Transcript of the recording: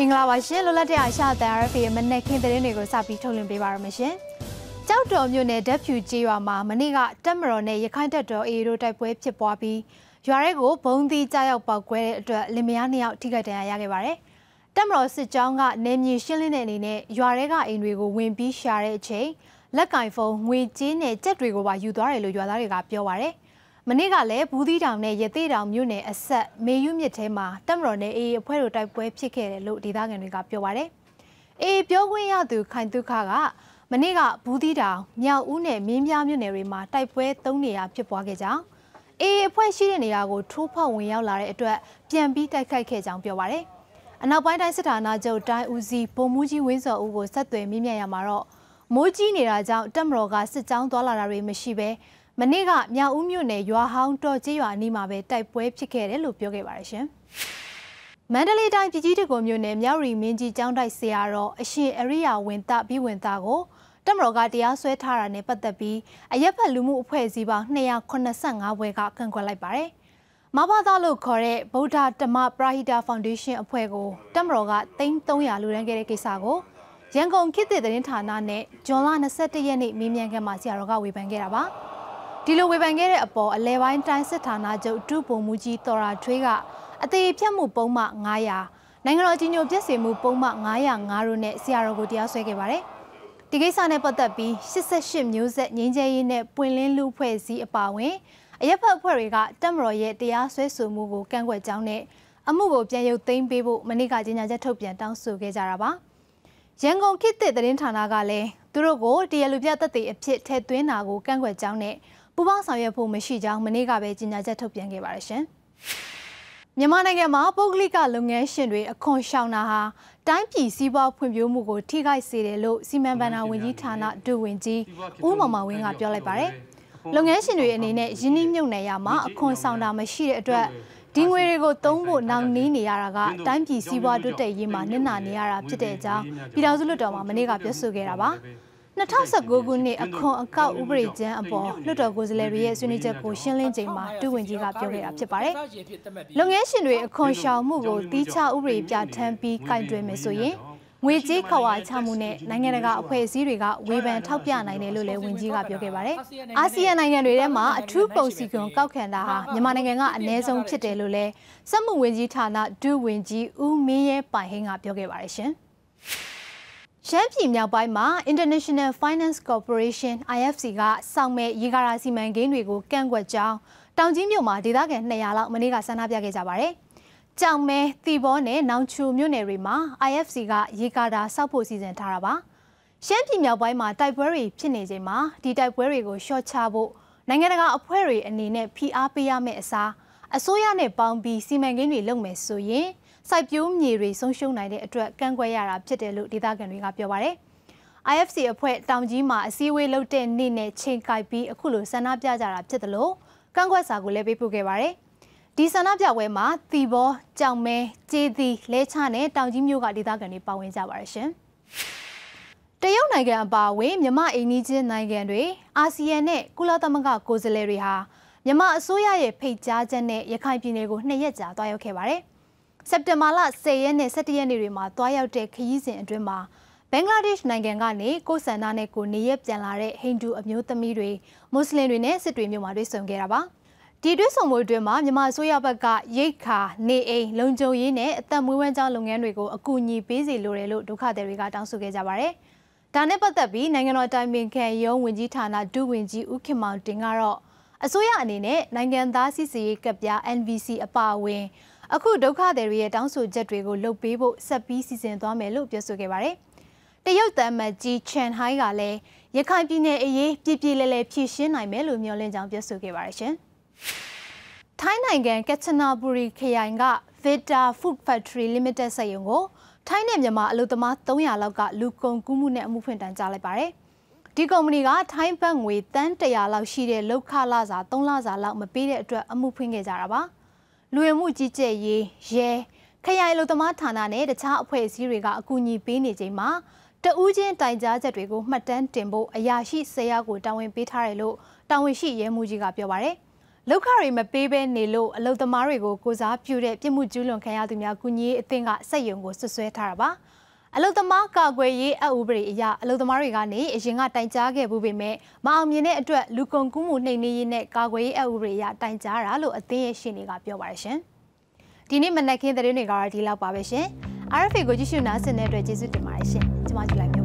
မင်္ဂလာပါရှင်လွတ်လပ်တဲ့အရှာတန် RFA မနက်ခင်းသတင်းတွေကိုစပြီးထုတ်လွှင့်ပေးပါရမရှင်။ကြောက်တော်မြို့နယ်ဓာတ်ဖြူကျေးရွာမှာမနေ့ကတက်မတော်နဲ့ရခိုင်တပ်တော် AA တို့တိုက်ပွဲဖြစ်ပွားပြီးရွာရဲကိုဘုံသီးကြားရောက်ပောက်ကွဲတဲ့အတွက်လင်မယားနှစ်ယောက်ထိခိုက်ဒဏ်ရာရခဲ့ပါတယ်။တက်မတော်စစ်ကြောင်းကနေမြေရှင်းလင်းတဲ့အနေနဲ့ရွာရဲကအိမ်တွေကိုဝင်ပြီးရှာတဲ့အချိန်လက်ကင်ဖုံငွေကြေးနဲ့ကြက်တွေကိုပါယူသွားတယ်လို့ရွာသားတွေကပြောပါတယ်။မနေ့ကလည်းဘူးသီးတောင်နဲ့ရသေးတောင်မြို့နယ်အဆက်မေယုမြစ်ထဲမှာတပ်မတော်နဲ့အေအေအဖွဲ့တို့တိုက်ပွဲဖြစ်ခဲ့တယ်လို့ဒေသခံတွေကပြောပါတယ်။အေအေပြောခွင့်ရသူခိုင်တုခကမနေ့ကဘူးသီးတောင်မြောက်ဦးနဲ့မင်းပြားမြို့နယ်တွေမှာတိုက်ပွဲ၃နေရာဖြစ်ပွားခဲ့ကြောင်းအေအေအဖွဲ့ရှိတဲ့နေရာကိုထိုးဖောက်ဝင်ရောက်လာတဲ့အတွက် ပြန်ပြီးတိုက်ခိုက်ခဲ့ကြောင်းပြောပါတယ်။အနောက်ပိုင်းတိုင်းစစ်ဌာနချုပ်တိုင်းဦးစီးဗိုလ်မှူးကြီးဝင်းစော်ဦးကိုဆက်သွယ်မေးမြန်းရမှာတော့မိုးကြီးနေတာကြောင့်တပ်မတော်ကစစ်ကြောင်းသွာလာတာတွေမရှိဘဲမနေ့ကမြောက်ဦးမြို့နယ်ရွာဟောင်းတော်ကြီးရွာအနီးမှာပဲတိုက်ပွဲဖြစ်ခဲ့တယ်လို့ပြောခဲ့ပါတယ်ရှင်။မန္တလေးတိုင်းပြည်ကြီးတကုံမြို့နယ်မြောက်ရီမင်းကြီးကျောင်းတိုက်ဆရာတော်အရှင်အရိယာဝင်တပြီးဝင်သားကိုတမတော်ကတရားစွဲထားတာနဲ့ပတ်သက်ပြီးအရက်ဖက်လူမှုအဖွဲ့အစည်းပေါင်း285ဘွဲကကန့်ကွက်လိုက်ပါတယ်။မဘာသာလို့ခေါ်တဲ့ဗုဒ္ဓဓမ္မပရဟိတဖောင်ဒေးရှင်းအဖွဲ့ကိုတမတော်က3300လူရန်ခဲ့တဲ့ကိစ္စကိုရန်ကုန်ခေတ်သစ်သတင်းဌာနနဲ့ဂျွန်လ21ရက်နေ့မေးမြန်းခန်းမှာဆရာတော်ကဝေဖန်ခဲ့တာပါ။ဒီလိုဝေဖန်ခဲ့တဲ့အပေါ်အလဲပိုင်းတိုင်းစစ်ဌာနချုပ်ဒုဗိုလ်မှူးကြီးတော်ရာထွေးကအသေးဖြတ်မှုပုံမှ900နိုင်ငံတော်အကြီးညိုပြည့်စုံမှုပုံမှ905တို့နဲ့ဆရာတော်ကိုတရားစွဲခဲ့ပါတယ်။ဒီကိစ္စနဲ့ပတ်သက်ပြီး88မျိုးဆက်ငင်းချဲရေးနဲ့ပွင့်လင်းလူဖွဲ့စည်းအပါအဝင်အရက်ဖက်အဖွဲ့တွေကတပ်မတော်ရဲ့တရားစွဲဆိုမှုကိုကန့်ကွက်ကြောင်းနဲ့အမှုကိုပြန်ရုပ်သိမ်းပေးဖို့မနေ့ကကြေညာချက်ထုတ်ပြန်တောင်းဆိုခဲ့ကြတာပါ။ရန်ကုန်ခေတ်သစ်သတင်းဌာနကလည်းသူတို့ကိုတရားလူပြသက်သေအဖြစ်ထည့်သွင်းတာကိုကန့်ကွက်ကြောင်းနဲ့ပူးပေါင်းဆောင်ရွက်ဖို့မရှိကြောင်းမနေ့ကပဲကြေညာချက်ထုတ်ပြန်ခဲ့ပါတယ်ရှင်။မြန်မာနိုင်ငံမှာပုဂ္ဂလိကလုပ်ငန်းရှင်တွေအခွန်ရှောင်တာဟာတိုင်းပြည်စီးပွားဖွံ့ဖြိုးမှုကိုထိခိုက်စေတယ်လို့စီမံဘဏ္ဍာဝန်ကြီးဌာနဒုဝန်ကြီးဦးမောင်မောင်ဝင်းကပြောလိုက်ပါတယ်။လုပ်ငန်းရှင်တွေအနေနဲ့ယင်းနှိမ့်မြုပ်နယ်ရမှာအခွန်ဆောင်တာမရှိတဲ့အတွက်ဒီငွေတွေကိုသုံးဖို့နောက်နှီးနေရတာကတိုင်းပြည်စီးပွားတိုးတက်ရေးမှာနစ်နာနေရတာဖြစ်တဲ့အကြောင်းပြည်ထောင်စုလွှတ်တော်မှာမနေ့ကပြောဆိုခဲ့တာပါ။2019ခုနှစ်အခွန်အကောက်ဥပဒေကျမ်းအပေါ်လွှတ်တော်ကိုယ်စားလှယ်တွေရဲ့ဆွေးနွေးချက်ကိုရှင်းလင်းချိန်မှာဒုဝန်ကြီးကပြောခဲ့တာဖြစ်ပါတယ်။လုပ်ငန်းရှင်တွေအခွန်ရှောင်မှုကိုတီးခြားဥပဒေပြဋ္ဌာန်းပြီးကင်တွယ်မယ်ဆိုရင်ငွေကြေးခဝါချမှုနဲ့နိုင်ငံတကာအဖွဲ့အစည်းတွေကဝေဖန်ထောက်ပြနိုင်တယ်လို့လည်းဝန်ကြီးကပြောခဲ့ပါတယ်။အာဆီယံနိုင်ငံတွေထဲမှာအထူးပုံစံကွန်ကောက်ခံတာဟာမြန်မာနိုင်ငံကအ ਨੇ ဆုံးဖြစ်တယ်လို့လည်းစက်မှုဝန်ကြီးဌာနဒုဝန်ကြီးဦးမင်းရဲပိုင်ဟင်းကပြောခဲ့ပါတယ်ရှင်။ရှမ်းပြည်မြောက်ပိုင်းမှာ International Finance Corporation IFC ကစောင့်မဲ့ရေကာရာစီမံကိန်းတွေကိုကန့်ကွက်ကြောင်းတောင်ကြီးမြို့မှာဒေသခံ200လောက်မနေ့ကဆန္ဒပြခဲ့ကြပါတယ်။ကြောင်မဲ၊တီဘောနဲ့နောင်ချူမြို့နယ်တွေမှာ IFC ကရေကာတာစောက်ဖို့စီစဉ်ထားတာပါ။ရှမ်းပြည်မြောက်ပိုင်းမှာတိုက်ပွဲတွေဖြစ်နေချိန်မှာဒီတိုက်ပွဲတွေကိုရှော့ချဖို့နိုင်ငံတကာအဖွဲ့တွေအနေနဲ့ဖိအားပေးရမယ့်အစားအစိုးရနဲ့ပေါင်းပြီးစီမံကိန်းတွေလုပ်မယ်ဆိုရင်စိုက်ပျိုးမြေတွေဆုံးရှုံးနိုင်တဲ့အတွက်ကန့်ကွက်ရတာဖြစ်တယ်လို့ဒေသခံတွေကပြောပါတယ်။ IFC အဖွဲ့တောင်ကြီးမှာအစည်းအဝေးလုပ်တဲ့နေ့နဲ့ချိန်ကိုက်ပြီးအခုလိုဆန္ဒပြကြတာဖြစ်တယ်လို့ကန့်ကွက်စာကိုလည်းပေးပို့ခဲ့ပါတယ်။ဒီဆန္ဒပြပွဲမှာသီဘော၊ကြောင်မဲ၊ကျေးသီ၊လဲချနဲ့တောင်ကြီးမြို့ကဒေသခံတွေပါဝင်ကြပါရရှင်။တရုတ်နိုင်ငံအပါအဝင်မြမအိမ်နီးချင်းနိုင်ငံတွေအာဆီယံနဲ့ကုလသမဂ္ဂကိုယ်စားလှယ်တွေဟာမြမအစိုးရရဲ့ဖိတ်ကြားချက်နဲ့ရခိုင်ပြည်နယ်ကိုနှစ်ရက်ကြာတွားရောက်ခဲ့ပါတယ်။စက်တင်ဘာလ10ရက်နဲ့17ရက်နေ့တွေမှာတွားရောက်တဲ့ခရီးစဉ်အတွင်းမှာဘင်္ဂလားဒေ့ရှ်နိုင်ငံကနေကိုဆန္ဒနဲ့ကိုနေရပြန်လာတဲ့ဟိန္ဒူအမျိုးသမီးတွေမွတ်စလင်တွေနဲ့စစ်တွေမျိုးမှာတွေ့ဆုံခဲ့တာပါဒီတွေ့ဆုံမှုအတွင်းမှာမြန်မာအစိုးရဘက်ကရိတ်ခါနေအိမ်လုံခြုံရေးနဲ့အသက်မွေးဝမ်းကြောင်းလုပ်ငန်းတွေကိုအကူအညီပေးစီလိုတယ်လို့ဒုက္ခသည်တွေကတောင်းဆိုခဲ့ကြပါတယ်ဒါနဲ့ပတ်သက်ပြီးနိုင်ငံတော်တိုင်ပင်ခံရုံးဝန်ကြီးဌာနဒုဝန်ကြီးဦးခင်မောင်တင်ကတော့အစိုးရအနေနဲ့နိုင်ငံသားစီစီရေးကပ်ပြား NVC အပါအဝင်အခုဒုက္ခသည်တွေရဲ့တောင်းဆိုချက်တွေကိုလှုပ်ပေးဖို့ဆက်ပြီးစီစဉ်သွားမယ်လို့ပြောဆိုခဲ့ပါတယ်။တရုတ်တမ်မတ်ကြီးချန်ဟိုင်းကလည်းရခိုင်ပြည်နယ်အရေးပြည်ပြည်လည်လည်ဖြည့်ရှင်းနိုင်မယ်လို့မျှော်လင့်ကြောင်းပြောဆိုခဲ့ပါတယ်ရှင်။ထိုင်းနိုင်ငံကက်ချနာဘူရီခရိုင်က Vita Food Factory Limited စက်ရုံကို ထိုင်းနဲ့မြန်မာအလုပ်သမား300လောက်ကလူကုန်ကူးမှုနဲ့အမှုဖွင့်တန်းကြားလိုက်ပါတယ်။ဒီကုမ္ပဏီကထိုင်းဘတ်ငွေတန်း100လောက်ရှိတဲ့လောက်ခလာစာ3လစာလောက်မပေးတဲ့အတွက်အမှုဖွင့်ခဲ့ကြတာပါ။လူဝင်မှုကြီးကြပ်ရေးရဲခရိုင်လူသမားဌာနနဲ့တခြားအဖွဲ့အစည်းတွေကအကူအညီပေးနေချိန်မှာတဦးချင်းတိုင်ကြားချက်တွေကိုမှတ်တမ်းတင်ဖို့အရာရှိဆရာကိုတာဝန်ပေးထားတယ်လို့တာဝန်ရှိရဲမှူးကြီးကပြောပါရယ်လောက်ခရီမပေးဘဲနေလို့အလုသမားတွေကိုကိုစားပြုတဲ့ပြစ်မှုကျူးလွန်ခံရသူများကုညီအသင်းကစက်ယုံကိုဆွဆွဲထားတာပါ။အလုသမားကာကွယ်ရေးအဥပဒေအရအလုသမားတွေကနေအရင်ကတိုင်ကြားခဲ့မှုပေမဲ့မအောင်မြင်တဲ့အတွက်လူကုန်ကူးမှုနှိမ်နင်းရေးနဲ့ကာကွယ်ရေးအဥပဒေအရတိုင်ကြားတာလို့အသင်းရဲ့ရှင်တွေကပြောပါရရှင်။ဒီနေ့မနက်ခင်းသတင်းတွေကတော့ဒီလောက်ပါပဲရှင်။ RFA ကိုကြည့်ရှုနားဆင်တဲ့အတွက်ကျေးဇူးတင်ပါတယ်ရှင်။ကျွန်မကြည့်လိုက်